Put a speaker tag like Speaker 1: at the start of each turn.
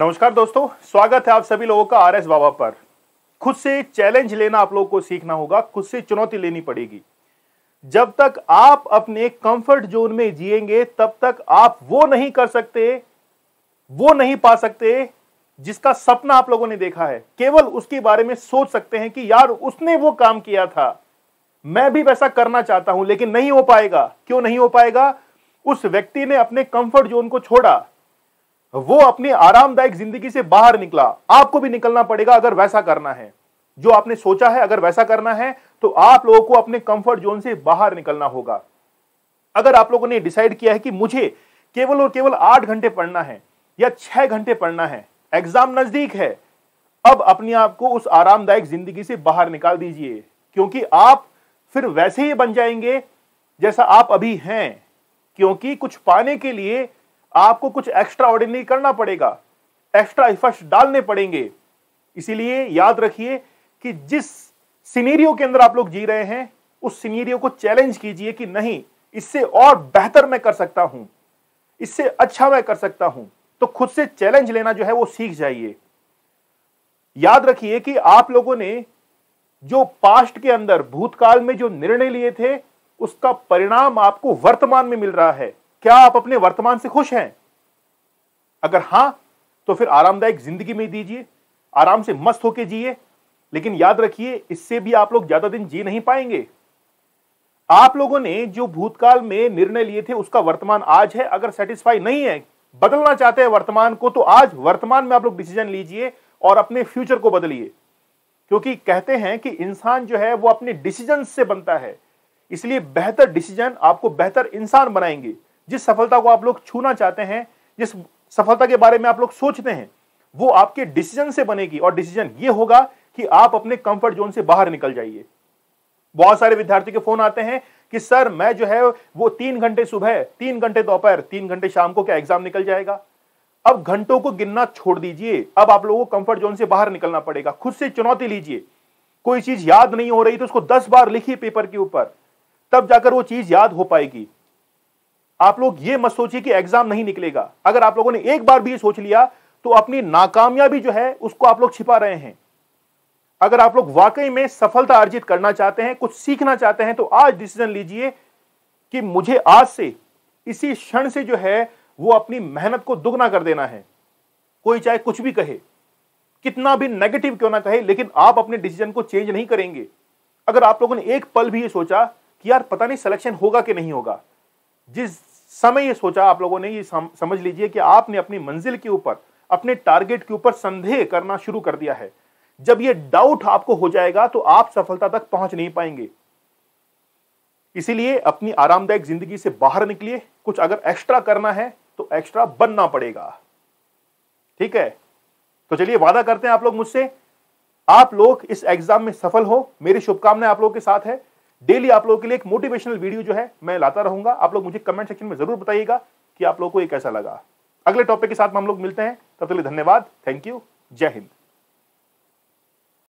Speaker 1: नमस्कार दोस्तों स्वागत है आप सभी लोगों का आर एस बाबा पर खुद से चैलेंज लेना आप लोगों को सीखना होगा खुद से चुनौती लेनी पड़ेगी जब तक आप अपने कंफर्ट जोन में जिएंगे तब तक आप वो नहीं कर सकते वो नहीं पा सकते जिसका सपना आप लोगों ने देखा है केवल उसके बारे में सोच सकते हैं कि यार उसने वो काम किया था मैं भी वैसा करना चाहता हूं लेकिन नहीं हो पाएगा क्यों नहीं हो पाएगा उस व्यक्ति ने अपने कंफर्ट जोन को छोड़ा वो अपनी आरामदायक जिंदगी से बाहर निकला आपको भी निकलना पड़ेगा अगर वैसा करना है जो आपने सोचा है अगर वैसा करना है तो आप लोगों को अपने कंफर्ट जोन से बाहर निकलना होगा अगर आप लोगों ने डिसाइड किया है कि मुझे केवल और केवल आठ घंटे पढ़ना है या छह घंटे पढ़ना है एग्जाम नजदीक है अब अपने आप को उस आरामदायक जिंदगी से बाहर निकाल दीजिए क्योंकि आप फिर वैसे ही बन जाएंगे जैसा आप अभी हैं क्योंकि कुछ पाने के लिए आपको कुछ एक्स्ट्रा ऑर्डिनरी करना पड़ेगा एक्स्ट्रा एफर्ट्स डालने पड़ेंगे इसीलिए याद रखिए कि जिस सीनेरियो के अंदर आप लोग जी रहे हैं उस सीनेरियो को चैलेंज कीजिए कि नहीं इससे और बेहतर मैं कर सकता हूं इससे अच्छा मैं कर सकता हूं तो खुद से चैलेंज लेना जो है वो सीख जाइए याद रखिए कि आप लोगों ने जो पास्ट के अंदर भूतकाल में जो निर्णय लिए थे उसका परिणाम आपको वर्तमान में मिल रहा है क्या आप अपने वर्तमान से खुश हैं अगर हां तो फिर आरामदायक जिंदगी में दीजिए आराम से मस्त होके जिए लेकिन याद रखिए इससे भी आप लोग ज्यादा दिन जी नहीं पाएंगे आप लोगों ने जो भूतकाल में निर्णय लिए थे उसका वर्तमान आज है अगर सेटिस्फाई नहीं है बदलना चाहते हैं वर्तमान को तो आज वर्तमान में आप लोग डिसीजन लीजिए और अपने फ्यूचर को बदलिए क्योंकि कहते हैं कि इंसान जो है वो अपने डिसीजन से बनता है इसलिए बेहतर डिसीजन आपको बेहतर इंसान बनाएंगे जिस सफलता को आप लोग छूना चाहते हैं जिस सफलता के बारे में आप लोग सोचते हैं वो आपके डिसीजन से बनेगी और डिसीजन ये होगा कि आप अपने कंफर्ट जोन से बाहर निकल जाइए बहुत सारे विद्यार्थी के फोन आते हैं कि सर मैं जो है वो तीन घंटे सुबह तीन घंटे दोपहर तीन घंटे शाम को क्या एग्जाम निकल जाएगा अब घंटों को गिनना छोड़ दीजिए अब आप लोगों को कंफर्ट जोन से बाहर निकलना पड़ेगा खुद से चुनौती लीजिए कोई चीज याद नहीं हो रही तो उसको दस बार लिखिए पेपर के ऊपर तब जाकर वो चीज याद हो पाएगी आप लोग ये मत सोचिए कि एग्जाम नहीं निकलेगा अगर आप लोगों ने एक बार भी सोच लिया तो अपनी नाकामयाबी जो है उसको आप लोग छिपा रहे हैं अगर आप लोग वाकई में सफलता अर्जित करना चाहते हैं कुछ सीखना चाहते हैं तो आज डिसीजन लीजिए कि मुझे आज से इसी क्षण से जो है वो अपनी मेहनत को दुगना कर देना है कोई चाहे कुछ भी कहे कितना भी नेगेटिव क्यों ना कहे लेकिन आप अपने डिसीजन को चेंज नहीं करेंगे अगर आप लोगों ने एक पल भी ये सोचा कि यार पता नहीं सिलेक्शन होगा कि नहीं होगा जिस समय ये सोचा आप लोगों ने ये समझ लीजिए कि आपने अपनी मंजिल के ऊपर अपने टारगेट के ऊपर संदेह करना शुरू कर दिया है जब ये डाउट आपको हो जाएगा तो आप सफलता तक पहुंच नहीं पाएंगे इसीलिए अपनी आरामदायक जिंदगी से बाहर निकलिए कुछ अगर एक्स्ट्रा करना है तो एक्स्ट्रा बनना पड़ेगा ठीक है तो चलिए वादा करते हैं आप लोग मुझसे आप लोग इस एग्जाम में सफल हो मेरी शुभकामनाएं आप लोगों के साथ है डेली आप लोगों के लिए एक मोटिवेशनल वीडियो जो है मैं लाता रहूंगा आप लोग मुझे कमेंट सेक्शन में जरूर बताइएगा कि आप लोगों को ये कैसा लगा अगले टॉपिक के साथ हम लोग मिलते हैं तब तक लिए धन्यवाद थैंक यू जय हिंद